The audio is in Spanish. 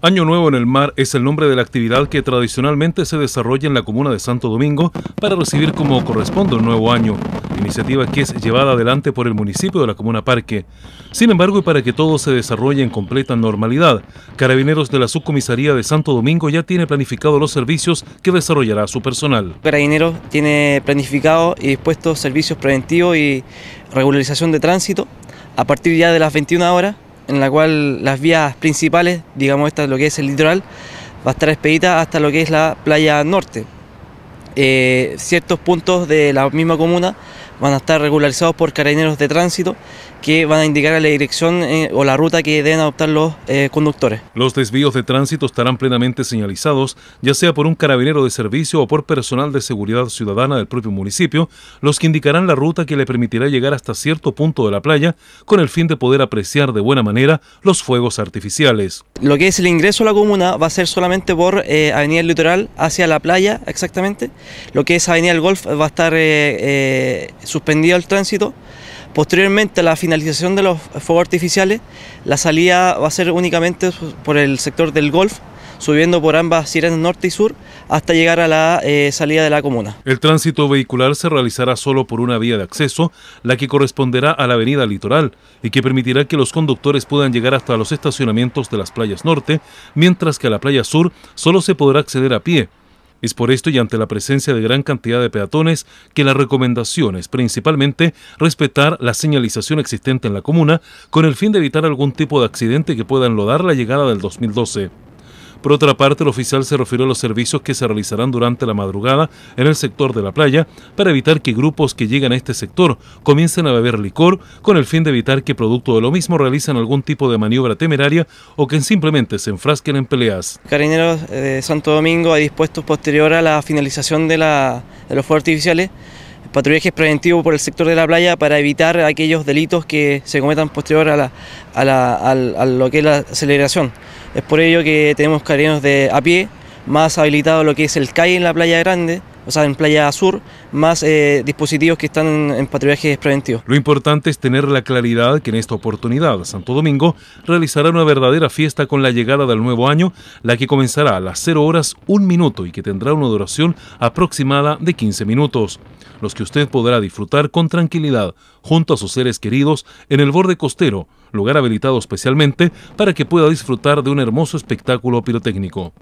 Año Nuevo en el Mar es el nombre de la actividad que tradicionalmente se desarrolla en la comuna de Santo Domingo para recibir como corresponde el nuevo año, iniciativa que es llevada adelante por el municipio de la comuna Parque. Sin embargo, y para que todo se desarrolle en completa normalidad, Carabineros de la Subcomisaría de Santo Domingo ya tiene planificado los servicios que desarrollará su personal. Carabineros tiene planificado y dispuestos servicios preventivos y regularización de tránsito a partir ya de las 21 horas en la cual las vías principales, digamos esta lo que es el litoral, va a estar expedita hasta lo que es la playa norte. Eh, ciertos puntos de la misma comuna van a estar regularizados por carabineros de tránsito que van a indicar la dirección eh, o la ruta que deben adoptar los eh, conductores. Los desvíos de tránsito estarán plenamente señalizados, ya sea por un carabinero de servicio o por personal de seguridad ciudadana del propio municipio, los que indicarán la ruta que le permitirá llegar hasta cierto punto de la playa con el fin de poder apreciar de buena manera los fuegos artificiales. Lo que es el ingreso a la comuna va a ser solamente por Avenida Litoral hacia la playa exactamente lo que es Avenida del Golf va a estar eh, eh, suspendido el tránsito. Posteriormente a la finalización de los fuegos artificiales, la salida va a ser únicamente por el sector del Golf, subiendo por ambas sirenas norte y sur hasta llegar a la eh, salida de la comuna. El tránsito vehicular se realizará solo por una vía de acceso, la que corresponderá a la avenida Litoral y que permitirá que los conductores puedan llegar hasta los estacionamientos de las playas norte, mientras que a la playa sur solo se podrá acceder a pie es por esto y ante la presencia de gran cantidad de peatones que la recomendación es principalmente respetar la señalización existente en la comuna con el fin de evitar algún tipo de accidente que pueda enlodar la llegada del 2012. Por otra parte, el oficial se refirió a los servicios que se realizarán durante la madrugada en el sector de la playa para evitar que grupos que llegan a este sector comiencen a beber licor con el fin de evitar que producto de lo mismo realicen algún tipo de maniobra temeraria o que simplemente se enfrasquen en peleas. Carineros de Santo Domingo ha dispuesto posterior a la finalización de, la, de los fuegos artificiales patrullajes preventivo por el sector de la playa para evitar aquellos delitos que se cometan posterior a, la, a, lo que es la celebración. Es por ello que tenemos carinos de a pie, más habilitado lo que es el calle en la playa grande, o sea, en Playa Sur, más eh, dispositivos que están en, en patrullajes Lo importante es tener la claridad que en esta oportunidad Santo Domingo realizará una verdadera fiesta con la llegada del nuevo año, la que comenzará a las 0 horas 1 minuto y que tendrá una duración aproximada de 15 minutos, los que usted podrá disfrutar con tranquilidad junto a sus seres queridos en el borde costero, lugar habilitado especialmente para que pueda disfrutar de un hermoso espectáculo pirotécnico.